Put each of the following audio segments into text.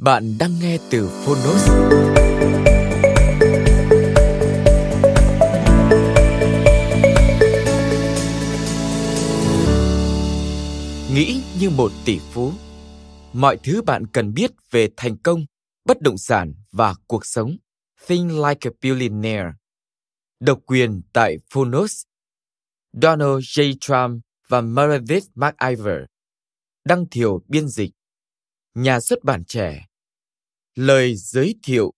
Bạn đang nghe từ Phonos. Nghĩ như một tỷ phú. Mọi thứ bạn cần biết về thành công, bất động sản và cuộc sống. Think like a billionaire. Độc quyền tại Phonos. Donald J. Trump và Meredith McIver. Đăng thiểu biên dịch. Nhà xuất bản trẻ Lời giới thiệu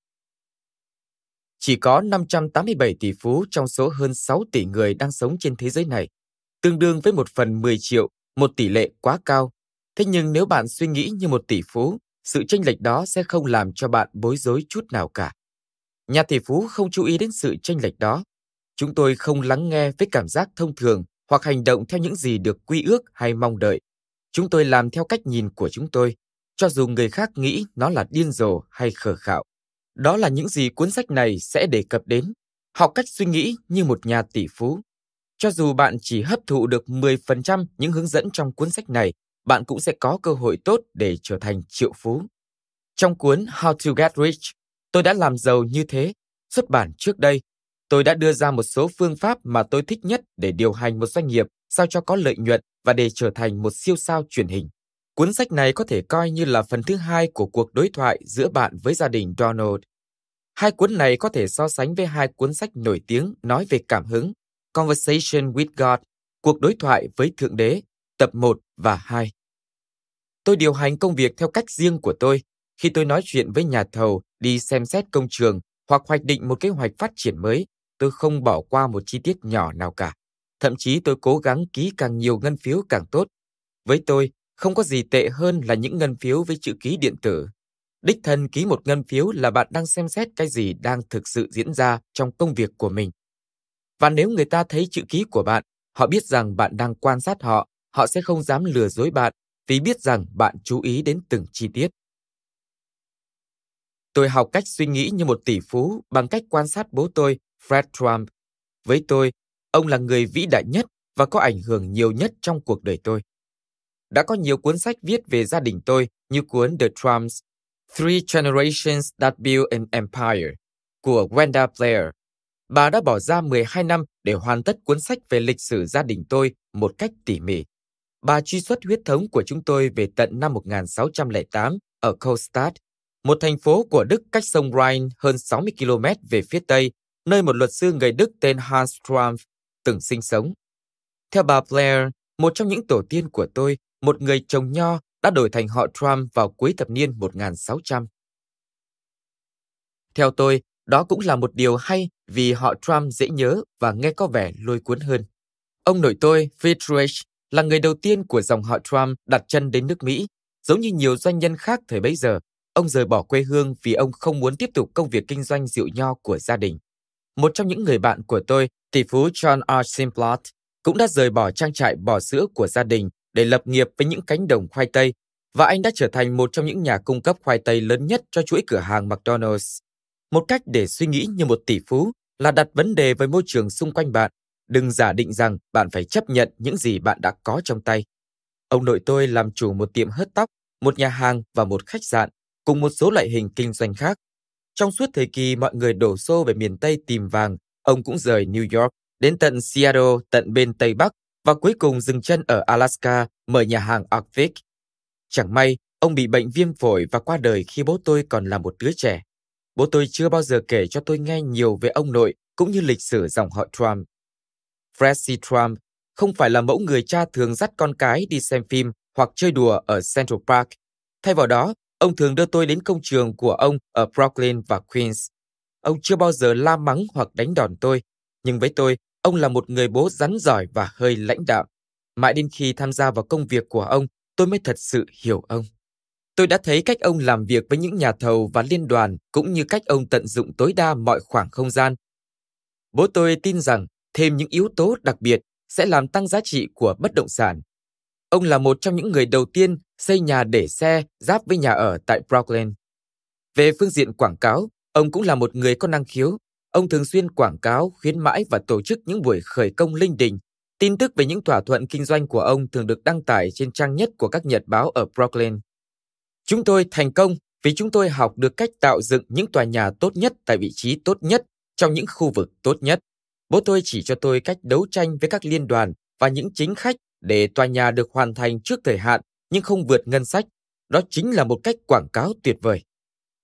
Chỉ có 587 tỷ phú trong số hơn 6 tỷ người đang sống trên thế giới này, tương đương với một phần 10 triệu, một tỷ lệ quá cao. Thế nhưng nếu bạn suy nghĩ như một tỷ phú, sự chênh lệch đó sẽ không làm cho bạn bối rối chút nào cả. Nhà tỷ phú không chú ý đến sự chênh lệch đó. Chúng tôi không lắng nghe với cảm giác thông thường hoặc hành động theo những gì được quy ước hay mong đợi. Chúng tôi làm theo cách nhìn của chúng tôi, cho dù người khác nghĩ nó là điên rồ hay khờ khạo. Đó là những gì cuốn sách này sẽ đề cập đến, học cách suy nghĩ như một nhà tỷ phú. Cho dù bạn chỉ hấp thụ được 10% những hướng dẫn trong cuốn sách này, bạn cũng sẽ có cơ hội tốt để trở thành triệu phú. Trong cuốn How to Get Rich, tôi đã làm giàu như thế, xuất bản trước đây. Tôi đã đưa ra một số phương pháp mà tôi thích nhất để điều hành một doanh nghiệp sao cho có lợi nhuận và để trở thành một siêu sao truyền hình. Cuốn sách này có thể coi như là phần thứ hai của cuộc đối thoại giữa bạn với gia đình Donald. Hai cuốn này có thể so sánh với hai cuốn sách nổi tiếng nói về cảm hứng Conversation with God, Cuộc đối thoại với Thượng Đế, tập 1 và 2. Tôi điều hành công việc theo cách riêng của tôi khi tôi nói chuyện với nhà thầu, đi xem xét công trường hoặc hoạch định một kế hoạch phát triển mới, tôi không bỏ qua một chi tiết nhỏ nào cả. Thậm chí tôi cố gắng ký càng nhiều ngân phiếu càng tốt. Với tôi, không có gì tệ hơn là những ngân phiếu với chữ ký điện tử. Đích thân ký một ngân phiếu là bạn đang xem xét cái gì đang thực sự diễn ra trong công việc của mình. Và nếu người ta thấy chữ ký của bạn, họ biết rằng bạn đang quan sát họ, họ sẽ không dám lừa dối bạn vì biết rằng bạn chú ý đến từng chi tiết. Tôi học cách suy nghĩ như một tỷ phú bằng cách quan sát bố tôi, Fred Trump. Với tôi, ông là người vĩ đại nhất và có ảnh hưởng nhiều nhất trong cuộc đời tôi đã có nhiều cuốn sách viết về gia đình tôi như cuốn The Trumps, Three Generations That Built an Empire của Wenda Blair. Bà đã bỏ ra 12 năm để hoàn tất cuốn sách về lịch sử gia đình tôi một cách tỉ mỉ. Bà truy xuất huyết thống của chúng tôi về tận năm 1608 ở Kolstad, một thành phố của Đức cách sông Rhine hơn 60 km về phía Tây, nơi một luật sư người Đức tên Hans Trump từng sinh sống. Theo bà Blair, một trong những tổ tiên của tôi một người trồng nho đã đổi thành họ Trump vào cuối thập niên 1600. Theo tôi, đó cũng là một điều hay vì họ Trump dễ nhớ và nghe có vẻ lôi cuốn hơn. Ông nội tôi, Friedrich, là người đầu tiên của dòng họ Trump đặt chân đến nước Mỹ. Giống như nhiều doanh nhân khác thời bấy giờ, ông rời bỏ quê hương vì ông không muốn tiếp tục công việc kinh doanh rượu nho của gia đình. Một trong những người bạn của tôi, tỷ phú John R. Simplot, cũng đã rời bỏ trang trại bò sữa của gia đình để lập nghiệp với những cánh đồng khoai tây và anh đã trở thành một trong những nhà cung cấp khoai tây lớn nhất cho chuỗi cửa hàng McDonald's. Một cách để suy nghĩ như một tỷ phú là đặt vấn đề với môi trường xung quanh bạn, đừng giả định rằng bạn phải chấp nhận những gì bạn đã có trong tay. Ông nội tôi làm chủ một tiệm hớt tóc, một nhà hàng và một khách sạn, cùng một số loại hình kinh doanh khác. Trong suốt thời kỳ mọi người đổ xô về miền Tây tìm vàng, ông cũng rời New York đến tận Seattle, tận bên Tây Bắc và cuối cùng dừng chân ở Alaska mở nhà hàng Arctic. Chẳng may, ông bị bệnh viêm phổi và qua đời khi bố tôi còn là một đứa trẻ. Bố tôi chưa bao giờ kể cho tôi nghe nhiều về ông nội cũng như lịch sử dòng họ Trump. Fred C. Trump không phải là mẫu người cha thường dắt con cái đi xem phim hoặc chơi đùa ở Central Park. Thay vào đó, ông thường đưa tôi đến công trường của ông ở Brooklyn và Queens. Ông chưa bao giờ la mắng hoặc đánh đòn tôi, nhưng với tôi, Ông là một người bố rắn giỏi và hơi lãnh đạo. Mãi đến khi tham gia vào công việc của ông, tôi mới thật sự hiểu ông. Tôi đã thấy cách ông làm việc với những nhà thầu và liên đoàn cũng như cách ông tận dụng tối đa mọi khoảng không gian. Bố tôi tin rằng thêm những yếu tố đặc biệt sẽ làm tăng giá trị của bất động sản. Ông là một trong những người đầu tiên xây nhà để xe giáp với nhà ở tại Brooklyn. Về phương diện quảng cáo, ông cũng là một người có năng khiếu Ông thường xuyên quảng cáo, khuyến mãi và tổ chức những buổi khởi công linh đình. Tin tức về những thỏa thuận kinh doanh của ông thường được đăng tải trên trang nhất của các nhật báo ở Brooklyn. Chúng tôi thành công vì chúng tôi học được cách tạo dựng những tòa nhà tốt nhất tại vị trí tốt nhất trong những khu vực tốt nhất. Bố tôi chỉ cho tôi cách đấu tranh với các liên đoàn và những chính khách để tòa nhà được hoàn thành trước thời hạn nhưng không vượt ngân sách. Đó chính là một cách quảng cáo tuyệt vời.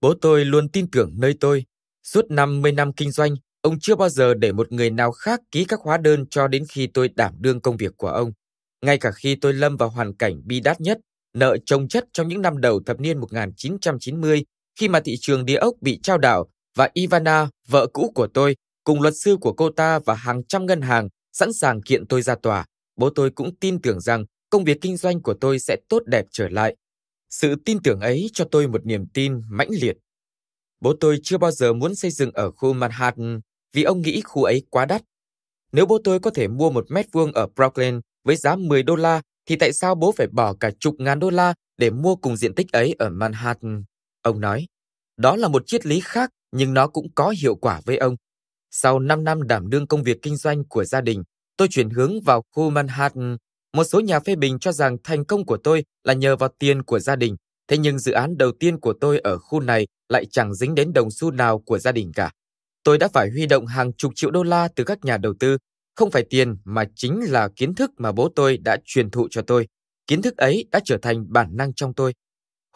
Bố tôi luôn tin tưởng nơi tôi Suốt 50 năm kinh doanh, ông chưa bao giờ để một người nào khác ký các hóa đơn cho đến khi tôi đảm đương công việc của ông. Ngay cả khi tôi lâm vào hoàn cảnh bi đát nhất, nợ trồng chất trong những năm đầu thập niên 1990 khi mà thị trường địa ốc bị trao đảo và Ivana, vợ cũ của tôi, cùng luật sư của cô ta và hàng trăm ngân hàng sẵn sàng kiện tôi ra tòa, bố tôi cũng tin tưởng rằng công việc kinh doanh của tôi sẽ tốt đẹp trở lại. Sự tin tưởng ấy cho tôi một niềm tin mãnh liệt Bố tôi chưa bao giờ muốn xây dựng ở khu Manhattan vì ông nghĩ khu ấy quá đắt. Nếu bố tôi có thể mua một mét vuông ở Brooklyn với giá 10 đô la thì tại sao bố phải bỏ cả chục ngàn đô la để mua cùng diện tích ấy ở Manhattan? Ông nói, đó là một triết lý khác nhưng nó cũng có hiệu quả với ông. Sau 5 năm đảm đương công việc kinh doanh của gia đình, tôi chuyển hướng vào khu Manhattan. Một số nhà phê bình cho rằng thành công của tôi là nhờ vào tiền của gia đình. Thế nhưng dự án đầu tiên của tôi ở khu này lại chẳng dính đến đồng xu nào của gia đình cả. Tôi đã phải huy động hàng chục triệu đô la từ các nhà đầu tư, không phải tiền mà chính là kiến thức mà bố tôi đã truyền thụ cho tôi. Kiến thức ấy đã trở thành bản năng trong tôi.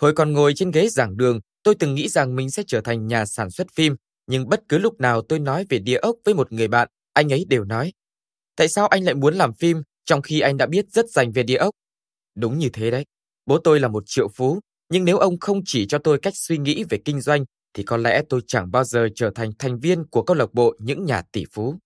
Hồi còn ngồi trên ghế giảng đường, tôi từng nghĩ rằng mình sẽ trở thành nhà sản xuất phim, nhưng bất cứ lúc nào tôi nói về địa ốc với một người bạn, anh ấy đều nói. Tại sao anh lại muốn làm phim trong khi anh đã biết rất dành về địa ốc? Đúng như thế đấy. Bố tôi là một triệu phú, nhưng nếu ông không chỉ cho tôi cách suy nghĩ về kinh doanh, thì có lẽ tôi chẳng bao giờ trở thành thành viên của câu lạc bộ những nhà tỷ phú.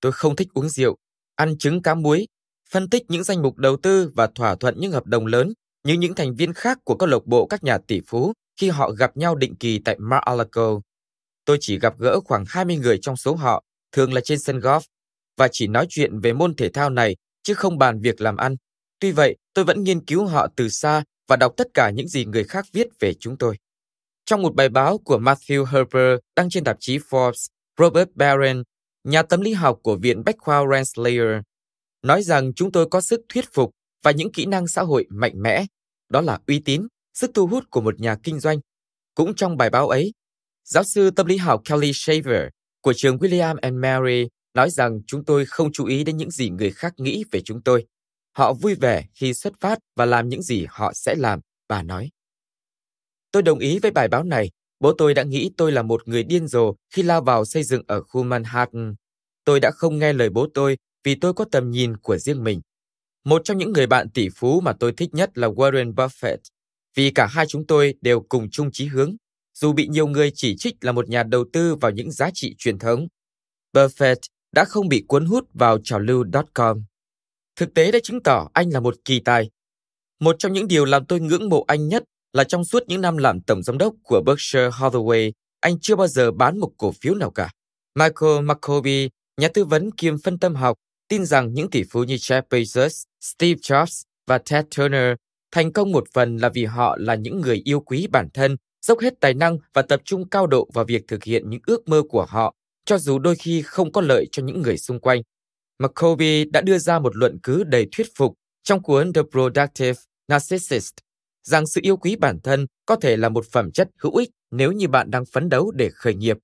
Tôi không thích uống rượu, ăn trứng cá muối, phân tích những danh mục đầu tư và thỏa thuận những hợp đồng lớn như những thành viên khác của câu lạc bộ các nhà tỷ phú khi họ gặp nhau định kỳ tại Mar-a-Lago. Tôi chỉ gặp gỡ khoảng 20 người trong số họ, thường là trên sân golf, và chỉ nói chuyện về môn thể thao này chứ không bàn việc làm ăn. Tuy vậy, tôi vẫn nghiên cứu họ từ xa và đọc tất cả những gì người khác viết về chúng tôi. Trong một bài báo của Matthew Herbert đăng trên tạp chí Forbes, Robert Barron, nhà tâm lý học của Viện Bách khoa Rensselaer, nói rằng chúng tôi có sức thuyết phục và những kỹ năng xã hội mạnh mẽ, đó là uy tín, sức thu hút của một nhà kinh doanh. Cũng trong bài báo ấy, giáo sư tâm lý học Kelly Shaver của trường William and Mary nói rằng chúng tôi không chú ý đến những gì người khác nghĩ về chúng tôi. Họ vui vẻ khi xuất phát và làm những gì họ sẽ làm, bà nói. Tôi đồng ý với bài báo này. Bố tôi đã nghĩ tôi là một người điên rồ khi lao vào xây dựng ở khu Manhattan. Tôi đã không nghe lời bố tôi vì tôi có tầm nhìn của riêng mình. Một trong những người bạn tỷ phú mà tôi thích nhất là Warren Buffett, vì cả hai chúng tôi đều cùng chung chí hướng, dù bị nhiều người chỉ trích là một nhà đầu tư vào những giá trị truyền thống. Buffett đã không bị cuốn hút vào trào lưu .com. Thực tế đã chứng tỏ anh là một kỳ tài. Một trong những điều làm tôi ngưỡng mộ anh nhất là trong suốt những năm làm tổng giám đốc của Berkshire Hathaway, anh chưa bao giờ bán một cổ phiếu nào cả. Michael McCovey, nhà tư vấn kiêm phân tâm học, tin rằng những tỷ phú như Jeff Bezos, Steve Jobs và Ted Turner thành công một phần là vì họ là những người yêu quý bản thân, dốc hết tài năng và tập trung cao độ vào việc thực hiện những ước mơ của họ, cho dù đôi khi không có lợi cho những người xung quanh. McCovey đã đưa ra một luận cứ đầy thuyết phục trong cuốn The Productive Narcissist rằng sự yêu quý bản thân có thể là một phẩm chất hữu ích nếu như bạn đang phấn đấu để khởi nghiệp.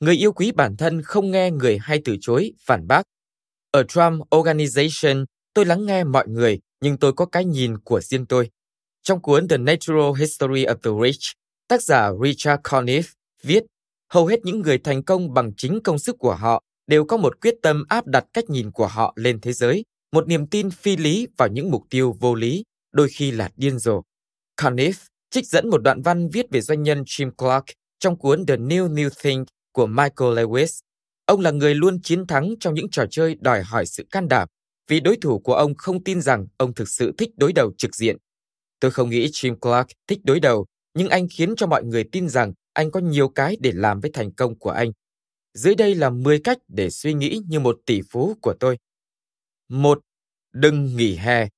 Người yêu quý bản thân không nghe người hay từ chối, phản bác. Ở Trump Organization, tôi lắng nghe mọi người, nhưng tôi có cái nhìn của riêng tôi. Trong cuốn The Natural History of the Rich, tác giả Richard Conniff viết hầu hết những người thành công bằng chính công sức của họ đều có một quyết tâm áp đặt cách nhìn của họ lên thế giới, một niềm tin phi lý vào những mục tiêu vô lý, đôi khi là điên rồ. Coniff trích dẫn một đoạn văn viết về doanh nhân Jim Clark trong cuốn The New New Thing của Michael Lewis. Ông là người luôn chiến thắng trong những trò chơi đòi hỏi sự can đảm, vì đối thủ của ông không tin rằng ông thực sự thích đối đầu trực diện. Tôi không nghĩ Jim Clark thích đối đầu, nhưng anh khiến cho mọi người tin rằng anh có nhiều cái để làm với thành công của anh. Dưới đây là 10 cách để suy nghĩ như một tỷ phú của tôi. 1. Đừng nghỉ hè.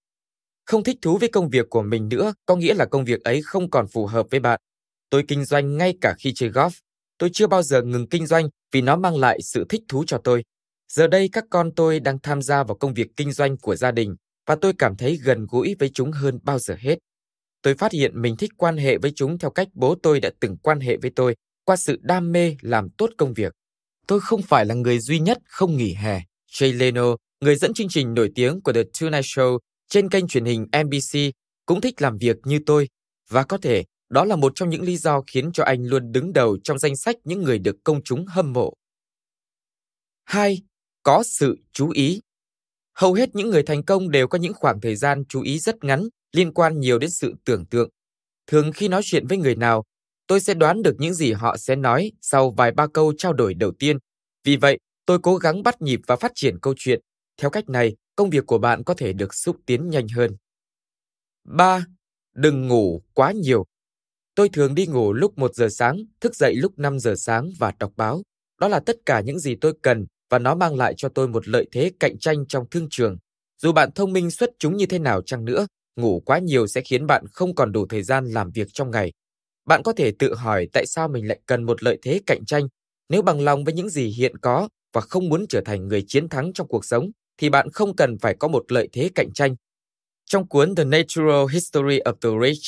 Không thích thú với công việc của mình nữa có nghĩa là công việc ấy không còn phù hợp với bạn. Tôi kinh doanh ngay cả khi chơi golf. Tôi chưa bao giờ ngừng kinh doanh vì nó mang lại sự thích thú cho tôi. Giờ đây các con tôi đang tham gia vào công việc kinh doanh của gia đình và tôi cảm thấy gần gũi với chúng hơn bao giờ hết. Tôi phát hiện mình thích quan hệ với chúng theo cách bố tôi đã từng quan hệ với tôi qua sự đam mê làm tốt công việc. Tôi không phải là người duy nhất không nghỉ hè. Jay Leno, người dẫn chương trình nổi tiếng của The Tonight Show trên kênh truyền hình NBC, cũng thích làm việc như tôi. Và có thể đó là một trong những lý do khiến cho anh luôn đứng đầu trong danh sách những người được công chúng hâm mộ. 2. Có sự chú ý Hầu hết những người thành công đều có những khoảng thời gian chú ý rất ngắn liên quan nhiều đến sự tưởng tượng. Thường khi nói chuyện với người nào, tôi sẽ đoán được những gì họ sẽ nói sau vài ba câu trao đổi đầu tiên. Vì vậy, tôi cố gắng bắt nhịp và phát triển câu chuyện. Theo cách này, công việc của bạn có thể được xúc tiến nhanh hơn. 3. Đừng ngủ quá nhiều. Tôi thường đi ngủ lúc 1 giờ sáng, thức dậy lúc 5 giờ sáng và đọc báo. Đó là tất cả những gì tôi cần và nó mang lại cho tôi một lợi thế cạnh tranh trong thương trường. Dù bạn thông minh xuất chúng như thế nào chăng nữa, ngủ quá nhiều sẽ khiến bạn không còn đủ thời gian làm việc trong ngày. Bạn có thể tự hỏi tại sao mình lại cần một lợi thế cạnh tranh. Nếu bằng lòng với những gì hiện có và không muốn trở thành người chiến thắng trong cuộc sống, thì bạn không cần phải có một lợi thế cạnh tranh. Trong cuốn The Natural History of the Rich,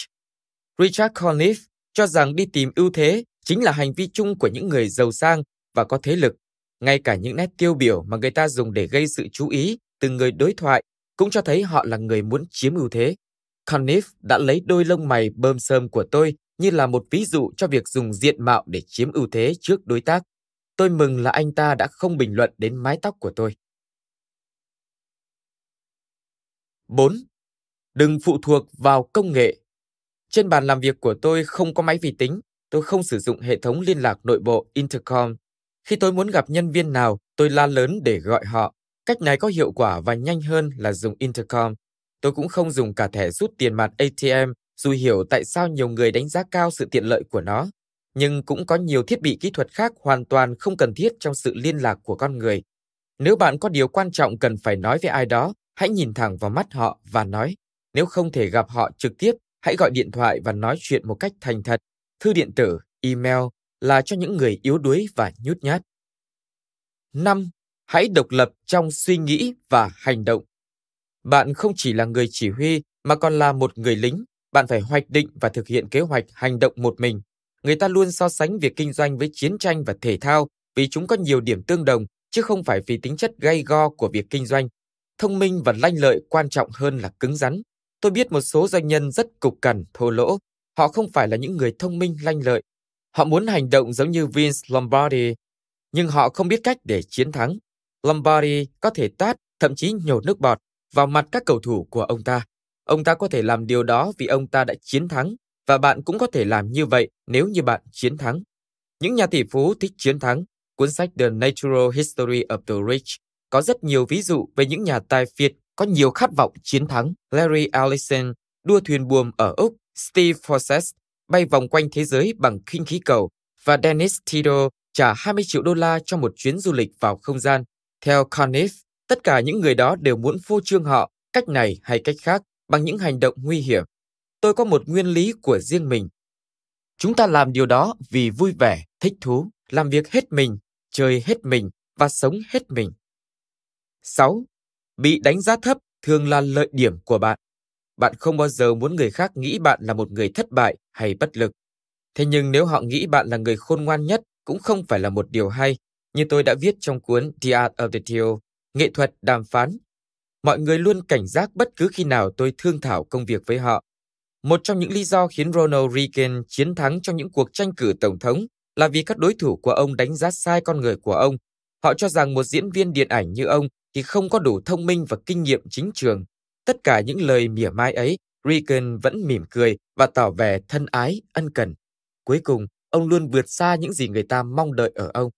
Richard Conniff cho rằng đi tìm ưu thế chính là hành vi chung của những người giàu sang và có thế lực. Ngay cả những nét tiêu biểu mà người ta dùng để gây sự chú ý từ người đối thoại cũng cho thấy họ là người muốn chiếm ưu thế. Conniff đã lấy đôi lông mày bơm sơm của tôi như là một ví dụ cho việc dùng diện mạo để chiếm ưu thế trước đối tác. Tôi mừng là anh ta đã không bình luận đến mái tóc của tôi. 4. Đừng phụ thuộc vào công nghệ. Trên bàn làm việc của tôi không có máy vi tính, tôi không sử dụng hệ thống liên lạc nội bộ Intercom. Khi tôi muốn gặp nhân viên nào, tôi la lớn để gọi họ. Cách này có hiệu quả và nhanh hơn là dùng Intercom. Tôi cũng không dùng cả thẻ rút tiền mặt ATM dù hiểu tại sao nhiều người đánh giá cao sự tiện lợi của nó, nhưng cũng có nhiều thiết bị kỹ thuật khác hoàn toàn không cần thiết trong sự liên lạc của con người. Nếu bạn có điều quan trọng cần phải nói với ai đó, hãy nhìn thẳng vào mắt họ và nói. Nếu không thể gặp họ trực tiếp, hãy gọi điện thoại và nói chuyện một cách thành thật. Thư điện tử, email là cho những người yếu đuối và nhút nhát. 5. Hãy độc lập trong suy nghĩ và hành động. Bạn không chỉ là người chỉ huy mà còn là một người lính, bạn phải hoạch định và thực hiện kế hoạch hành động một mình. Người ta luôn so sánh việc kinh doanh với chiến tranh và thể thao vì chúng có nhiều điểm tương đồng chứ không phải vì tính chất gay go của việc kinh doanh. Thông minh và lanh lợi quan trọng hơn là cứng rắn. Tôi biết một số doanh nhân rất cục cằn, thô lỗ. Họ không phải là những người thông minh lanh lợi. Họ muốn hành động giống như Vince Lombardi, nhưng họ không biết cách để chiến thắng. Lombardi có thể tát, thậm chí nhổ nước bọt vào mặt các cầu thủ của ông ta. Ông ta có thể làm điều đó vì ông ta đã chiến thắng và bạn cũng có thể làm như vậy nếu như bạn chiến thắng. Những nhà tỷ phú thích chiến thắng. Cuốn sách The Natural History of the Rich có rất nhiều ví dụ về những nhà tài phiệt có nhiều khát vọng chiến thắng. Larry Ellison đua thuyền buồm ở Úc, Steve Forsyth bay vòng quanh thế giới bằng khinh khí cầu và Dennis Tito trả 20 triệu đô la cho một chuyến du lịch vào không gian. Theo Carnegie, tất cả những người đó đều muốn phô trương họ cách này hay cách khác bằng những hành động nguy hiểm. Tôi có một nguyên lý của riêng mình. Chúng ta làm điều đó vì vui vẻ, thích thú, làm việc hết mình, chơi hết mình và sống hết mình. 6. Bị đánh giá thấp thường là lợi điểm của bạn. Bạn không bao giờ muốn người khác nghĩ bạn là một người thất bại hay bất lực. Thế nhưng nếu họ nghĩ bạn là người khôn ngoan nhất cũng không phải là một điều hay, như tôi đã viết trong cuốn The Art of the Deal, Nghệ thuật đàm phán mọi người luôn cảnh giác bất cứ khi nào tôi thương thảo công việc với họ. Một trong những lý do khiến Ronald Reagan chiến thắng trong những cuộc tranh cử tổng thống là vì các đối thủ của ông đánh giá sai con người của ông. Họ cho rằng một diễn viên điện ảnh như ông thì không có đủ thông minh và kinh nghiệm chính trường. Tất cả những lời mỉa mai ấy, Reagan vẫn mỉm cười và tỏ vẻ thân ái, ân cần. Cuối cùng, ông luôn vượt xa những gì người ta mong đợi ở ông.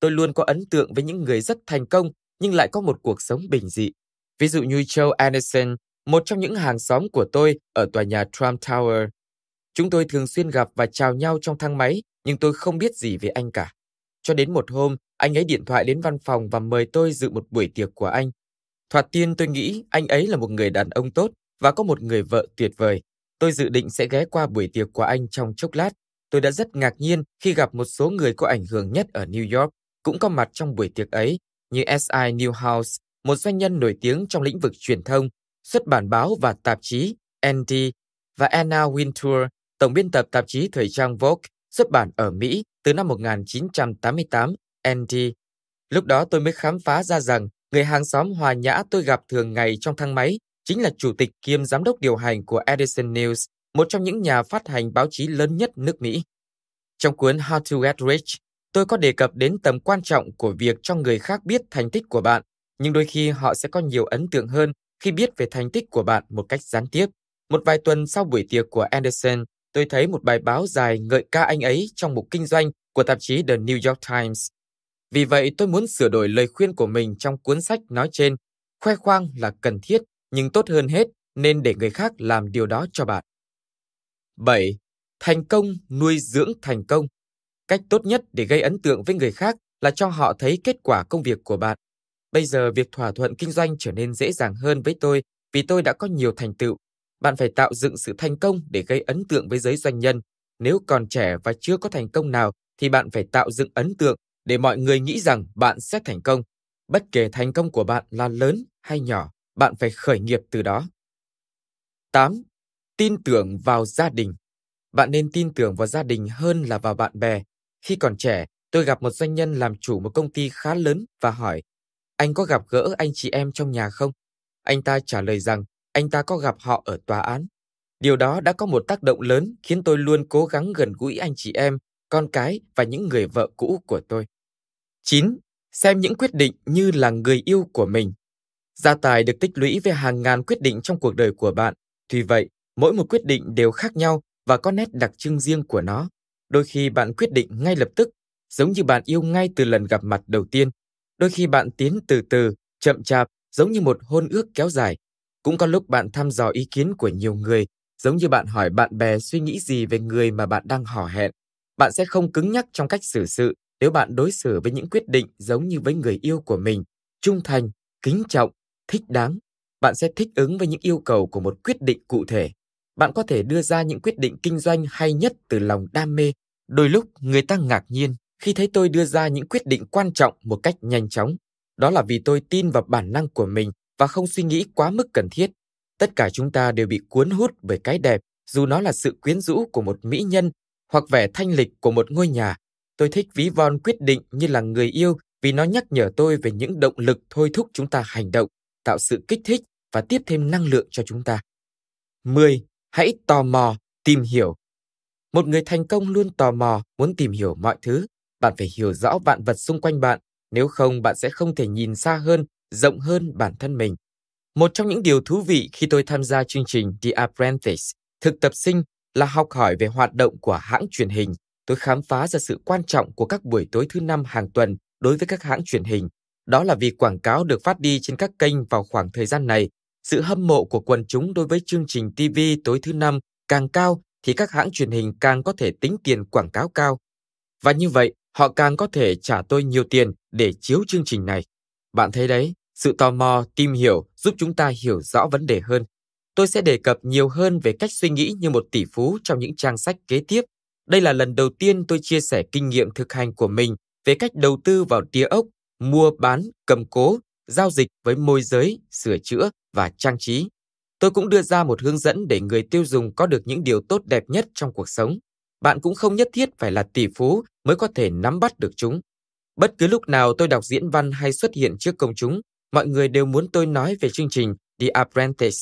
Tôi luôn có ấn tượng với những người rất thành công nhưng lại có một cuộc sống bình dị. Ví dụ như Joe Anderson, một trong những hàng xóm của tôi ở tòa nhà Trump Tower. Chúng tôi thường xuyên gặp và chào nhau trong thang máy, nhưng tôi không biết gì về anh cả. Cho đến một hôm, anh ấy điện thoại đến văn phòng và mời tôi dự một buổi tiệc của anh. Thoạt tiên tôi nghĩ anh ấy là một người đàn ông tốt và có một người vợ tuyệt vời. Tôi dự định sẽ ghé qua buổi tiệc của anh trong chốc lát. Tôi đã rất ngạc nhiên khi gặp một số người có ảnh hưởng nhất ở New York cũng có mặt trong buổi tiệc ấy như S.I. Newhouse, một doanh nhân nổi tiếng trong lĩnh vực truyền thông, xuất bản báo và tạp chí Andy và Anna Wintour, tổng biên tập tạp chí thời trang Vogue, xuất bản ở Mỹ từ năm 1988, Andy. Lúc đó tôi mới khám phá ra rằng người hàng xóm hòa nhã tôi gặp thường ngày trong thang máy chính là chủ tịch kiêm giám đốc điều hành của Edison News, một trong những nhà phát hành báo chí lớn nhất nước Mỹ. Trong cuốn How to Get Rich, tôi có đề cập đến tầm quan trọng của việc cho người khác biết thành tích của bạn nhưng đôi khi họ sẽ có nhiều ấn tượng hơn khi biết về thành tích của bạn một cách gián tiếp. Một vài tuần sau buổi tiệc của Anderson, tôi thấy một bài báo dài ngợi ca anh ấy trong mục kinh doanh của tạp chí The New York Times. Vì vậy, tôi muốn sửa đổi lời khuyên của mình trong cuốn sách nói trên. Khoe khoang là cần thiết, nhưng tốt hơn hết nên để người khác làm điều đó cho bạn. 7. Thành công nuôi dưỡng thành công. Cách tốt nhất để gây ấn tượng với người khác là cho họ thấy kết quả công việc của bạn Bây giờ việc thỏa thuận kinh doanh trở nên dễ dàng hơn với tôi vì tôi đã có nhiều thành tựu. Bạn phải tạo dựng sự thành công để gây ấn tượng với giới doanh nhân. Nếu còn trẻ và chưa có thành công nào thì bạn phải tạo dựng ấn tượng để mọi người nghĩ rằng bạn sẽ thành công. Bất kể thành công của bạn là lớn hay nhỏ, bạn phải khởi nghiệp từ đó. 8. Tin tưởng vào gia đình. Bạn nên tin tưởng vào gia đình hơn là vào bạn bè. Khi còn trẻ, tôi gặp một doanh nhân làm chủ một công ty khá lớn và hỏi anh có gặp gỡ anh chị em trong nhà không? Anh ta trả lời rằng anh ta có gặp họ ở tòa án. Điều đó đã có một tác động lớn khiến tôi luôn cố gắng gần gũi anh chị em, con cái và những người vợ cũ của tôi. 9. Xem những quyết định như là người yêu của mình. Gia tài được tích lũy về hàng ngàn quyết định trong cuộc đời của bạn. Tuy vậy, mỗi một quyết định đều khác nhau và có nét đặc trưng riêng của nó. Đôi khi bạn quyết định ngay lập tức, giống như bạn yêu ngay từ lần gặp mặt đầu tiên. Đôi khi bạn tiến từ từ, chậm chạp, giống như một hôn ước kéo dài. Cũng có lúc bạn thăm dò ý kiến của nhiều người, giống như bạn hỏi bạn bè suy nghĩ gì về người mà bạn đang hò hẹn. Bạn sẽ không cứng nhắc trong cách xử sự nếu bạn đối xử với những quyết định giống như với người yêu của mình, trung thành, kính trọng, thích đáng. Bạn sẽ thích ứng với những yêu cầu của một quyết định cụ thể. Bạn có thể đưa ra những quyết định kinh doanh hay nhất từ lòng đam mê. Đôi lúc người ta ngạc nhiên khi thấy tôi đưa ra những quyết định quan trọng một cách nhanh chóng. Đó là vì tôi tin vào bản năng của mình và không suy nghĩ quá mức cần thiết. Tất cả chúng ta đều bị cuốn hút bởi cái đẹp, dù nó là sự quyến rũ của một mỹ nhân hoặc vẻ thanh lịch của một ngôi nhà. Tôi thích ví von quyết định như là người yêu vì nó nhắc nhở tôi về những động lực thôi thúc chúng ta hành động, tạo sự kích thích và tiếp thêm năng lượng cho chúng ta. 10. Hãy tò mò, tìm hiểu. Một người thành công luôn tò mò, muốn tìm hiểu mọi thứ. Bạn phải hiểu rõ vạn vật xung quanh bạn, nếu không bạn sẽ không thể nhìn xa hơn, rộng hơn bản thân mình. Một trong những điều thú vị khi tôi tham gia chương trình The Apprentice, thực tập sinh, là học hỏi về hoạt động của hãng truyền hình. Tôi khám phá ra sự quan trọng của các buổi tối thứ năm hàng tuần đối với các hãng truyền hình. Đó là vì quảng cáo được phát đi trên các kênh vào khoảng thời gian này. Sự hâm mộ của quần chúng đối với chương trình TV tối thứ năm càng cao thì các hãng truyền hình càng có thể tính tiền quảng cáo cao. Và như vậy, họ càng có thể trả tôi nhiều tiền để chiếu chương trình này. Bạn thấy đấy, sự tò mò, tìm hiểu giúp chúng ta hiểu rõ vấn đề hơn. Tôi sẽ đề cập nhiều hơn về cách suy nghĩ như một tỷ phú trong những trang sách kế tiếp. Đây là lần đầu tiên tôi chia sẻ kinh nghiệm thực hành của mình về cách đầu tư vào địa ốc, mua bán, cầm cố, giao dịch với môi giới, sửa chữa và trang trí. Tôi cũng đưa ra một hướng dẫn để người tiêu dùng có được những điều tốt đẹp nhất trong cuộc sống. Bạn cũng không nhất thiết phải là tỷ phú mới có thể nắm bắt được chúng. Bất cứ lúc nào tôi đọc diễn văn hay xuất hiện trước công chúng, mọi người đều muốn tôi nói về chương trình The Apprentice.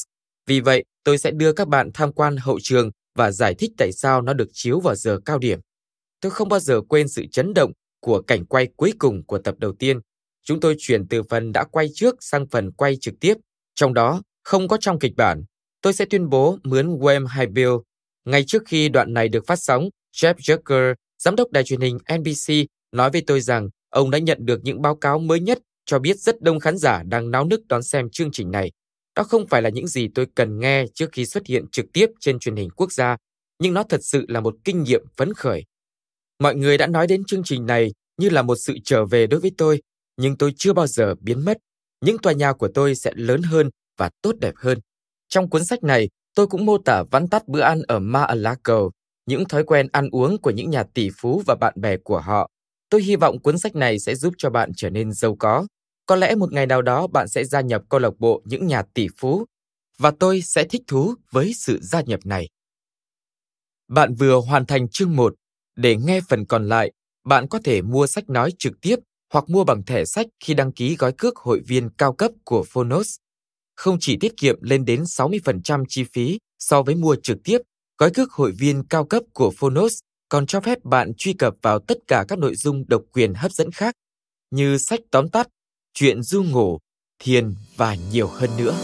Vì vậy, tôi sẽ đưa các bạn tham quan hậu trường và giải thích tại sao nó được chiếu vào giờ cao điểm. Tôi không bao giờ quên sự chấn động của cảnh quay cuối cùng của tập đầu tiên. Chúng tôi chuyển từ phần đã quay trước sang phần quay trực tiếp, trong đó không có trong kịch bản. Tôi sẽ tuyên bố mướn Wem hay Bill. Ngay trước khi đoạn này được phát sóng, Jeff Zucker Giám đốc đài truyền hình NBC nói với tôi rằng ông đã nhận được những báo cáo mới nhất cho biết rất đông khán giả đang náo nức đón xem chương trình này. Đó không phải là những gì tôi cần nghe trước khi xuất hiện trực tiếp trên truyền hình quốc gia, nhưng nó thật sự là một kinh nghiệm phấn khởi. Mọi người đã nói đến chương trình này như là một sự trở về đối với tôi, nhưng tôi chưa bao giờ biến mất. Những tòa nhà của tôi sẽ lớn hơn và tốt đẹp hơn. Trong cuốn sách này, tôi cũng mô tả vắn tắt bữa ăn ở mar a lago những thói quen ăn uống của những nhà tỷ phú và bạn bè của họ. Tôi hy vọng cuốn sách này sẽ giúp cho bạn trở nên giàu có. Có lẽ một ngày nào đó bạn sẽ gia nhập câu lạc bộ những nhà tỷ phú và tôi sẽ thích thú với sự gia nhập này. Bạn vừa hoàn thành chương 1. Để nghe phần còn lại, bạn có thể mua sách nói trực tiếp hoặc mua bằng thẻ sách khi đăng ký gói cước hội viên cao cấp của Phonos. Không chỉ tiết kiệm lên đến 60% chi phí so với mua trực tiếp Gói cước hội viên cao cấp của Phonos còn cho phép bạn truy cập vào tất cả các nội dung độc quyền hấp dẫn khác như sách tóm tắt, chuyện du ngủ, thiền và nhiều hơn nữa.